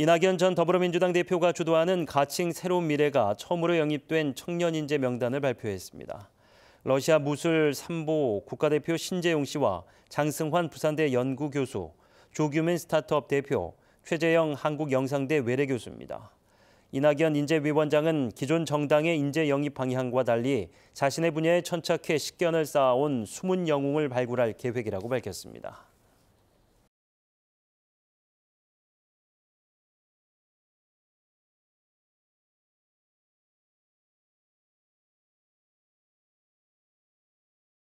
이낙연 전 더불어민주당 대표가 주도하는 가칭 새로운 미래가 처음으로 영입된 청년 인재 명단을 발표했습니다. 러시아 무술 3보 국가대표 신재용 씨와 장승환 부산대 연구교수, 조규민 스타트업 대표, 최재영 한국영상대 외래교수입니다. 이낙연 인재위원장은 기존 정당의 인재 영입 방향과 달리 자신의 분야에 천착해 식견을 쌓아온 숨은 영웅을 발굴할 계획이라고 밝혔습니다.